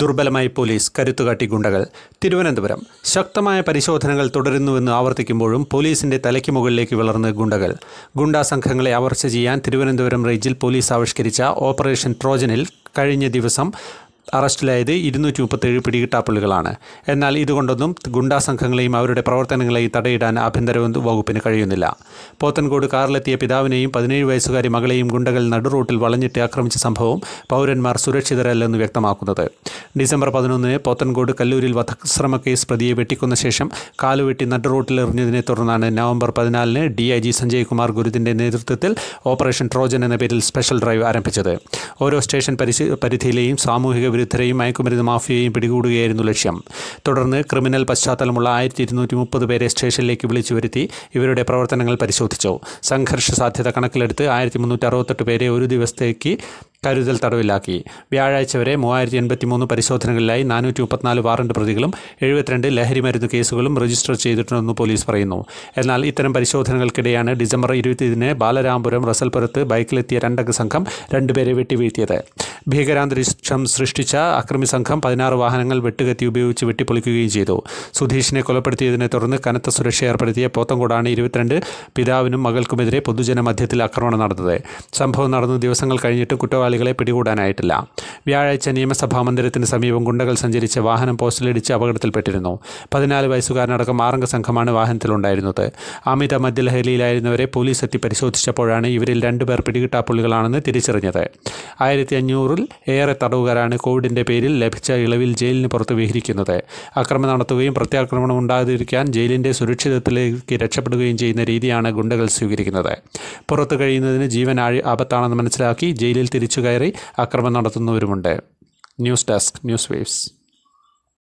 ദുർബലമായി police കരുത്തുകാട്ടി ഗുണ്ടകൾ തിരുവനന്തപുരം ശക്തമായ പരിശോധനകൾ തുടരുന്നുവെന്ന് ആവർത്തിക്കുമ്പോഴും പോലീസിന്റെ തലയ്ക്ക് മുകളിലേക്ക് വളർന്ന് ഗുണ്ടകൾ ഗുണ്ടാ സംഘങ്ങളെ അവർച്ച ചെയ്യാൻ തിരുവനന്തപുരം റേഞ്ചിൽ പോലീസ് ആവിഷ്കരിച്ച ഓപ്പറേഷൻ ട്രോജനിൽ കഴിഞ്ഞ ദിവസം അറസ്റ്റിലായത് ഇരുന്നൂറ്റി മുപ്പത്തേഴ് പിടികിട്ടാപ്പുള്ളികളാണ് എന്നാൽ ഇതുകൊണ്ടൊന്നും ഗുണ്ടാ സംഘങ്ങളെയും അവരുടെ പ്രവർത്തനങ്ങളെയും തടയിടാൻ ആഭ്യന്തര വകുപ്പിന് കഴിയുന്നില്ല പോത്തൻകോട് കാറിലെത്തിയ പിതാവിനെയും പതിനേഴ് വയസ്സുകാരി മകളെയും ഗുണ്ടകൾ നടുറൂട്ടിൽ വളഞ്ഞിട്ട് ആക്രമിച്ച സംഭവം പൗരന്മാർ സുരക്ഷിതരല്ലെന്ന് വ്യക്തമാക്കുന്നത് ഡിസംബർ പതിനൊന്നിന് പോത്തൻകോട് കല്ലൂരിൽ വധശ്രമ കേസ് പ്രതിയെ വെട്ടിക്കൊന്ന ശേഷം കാലുവെട്ടി നടുറോട്ടിൽ എറിഞ്ഞതിനെ തുടർന്നാണ് നവംബർ പതിനാലിന് D I G Sanjay Kumar ഗുരുതിൻ്റെ നേതൃത്വത്തിൽ ഓപ്പറേഷൻ ട്രോജൻ എന്ന പേരിൽ സ്പെഷ്യൽ ഡ്രൈവ് ആരംഭിച്ചത് ഓരോ സ്റ്റേഷൻ പരിധിയിലെയും സാമൂഹിക വിരുദ്ധരെയും മയക്കുമരുന്ന് മാഫിയയും പിടികൂടുകയായിരുന്നു ലക്ഷ്യം തുടർന്ന് ക്രിമിനൽ പശ്ചാത്തലമുള്ള ആയിരത്തി ഇരുന്നൂറ്റി മുപ്പത് പേരെ സ്റ്റേഷനിലേക്ക് വിളിച്ചു വരുത്തി ഇവരുടെ പ്രവർത്തനങ്ങൾ പരിശോധിച്ചു സംഘർഷ സാധ്യത കണക്കിലെടുത്ത് ആയിരത്തി മുന്നൂറ്റി അറുപത്തെട്ട് പേരെ ഒരു ദിവസത്തേക്ക് കരുതൽ തടവിലാക്കി വ്യാഴാഴ്ച വരെ മൂവായിരത്തി എൺപത്തി മൂന്ന് പരിശോധനകളിലായി നാനൂറ്റി മുപ്പത്തിനാല് വാറണ്ട് പ്രതികളും എഴുപത്തിരണ്ട് മരുന്ന് കേസുകളും രജിസ്റ്റർ ചെയ്തിട്ടുണ്ടെന്ന് പോലീസ് പറയുന്നു എന്നാൽ ഇത്തരം പരിശോധനകൾക്കിടെയാണ് ഡിസംബർ ഇരുപത്തിയതിന് ബാലരാമപുരം റസൽപുരത്ത് ബൈക്കിലെത്തിയ രണ്ടംഗ സംഘം രണ്ടുപേരെ വെട്ടിവീഴ്ത്തിയത് ഭീകരാന്തരീക്ഷം സൃഷ്ടിച്ച അക്രമി സംഘം പതിനാറ് വാഹനങ്ങൾ വെട്ടുകത്തി ഉപയോഗിച്ച് വെട്ടിപ്പൊളിക്കുകയും ചെയ്തു സുധീഷിനെ കൊലപ്പെടുത്തിയതിനെ തുടർന്ന് കനത്ത സുരക്ഷ ഏർപ്പെടുത്തിയ പോത്തങ്കോടാണ് ഇരുപത്തിരണ്ട് പിതാവിനും മകൾക്കുമെതിരെ പൊതുജനമധ്യത്തിൽ ആക്രമണം നടന്നത് സംഭവം നടന്ന ദിവസങ്ങൾ കഴിഞ്ഞിട്ട് കുറ്റവാളികളെ പിടികൂടാനായിട്ടില്ല വ്യാഴാഴ്ച നിയമസഭാ മന്ദിരത്തിന് സമീപം ഗുണ്ടകൾ സഞ്ചരിച്ച വാഹനം പോസ്റ്റിലിടിച്ച് അപകടത്തിൽപ്പെട്ടിരുന്നു പതിനാല് വയസ്സുകാരനടക്കം ആറംഗ സംഘമാണ് വാഹനത്തിലുണ്ടായിരുന്നത് അമിത മദ്യലഹരിയിലായിരുന്നവരെ പോലീസ് എത്തി പരിശോധിച്ചപ്പോഴാണ് ഇവരിൽ രണ്ടുപേർ പിടികിട്ടാപ്പുള്ളികളാണെന്ന് തിരിച്ചറിഞ്ഞത് ആയിരത്തി അഞ്ഞൂറ് മണിക്കൂറിൽ ഏറെ തടവുകാരാണ് കോവിഡിന്റെ പേരിൽ ലഭിച്ച ഇളവിൽ ജയിലിന് പുറത്ത് വിഹരിക്കുന്നത് ആക്രമണം നടത്തുകയും പ്രത്യാക്രമണം ഉണ്ടാകാതിരിക്കാൻ ജയിലിന്റെ സുരക്ഷിതത്തിലേക്ക് രക്ഷപ്പെടുകയും ചെയ്യുന്ന രീതിയാണ് ഗുണ്ടകൾ സ്വീകരിക്കുന്നത് പുറത്തു കഴിയുന്നതിന് ജീവൻ അപത്താണെന്ന് മനസ്സിലാക്കി ജയിലിൽ തിരിച്ചു കയറി ആക്രമണം നടത്തുന്നവരുമുണ്ട് ന്യൂസ് ഡെസ്ക് ന്യൂസ് വേവ്സ്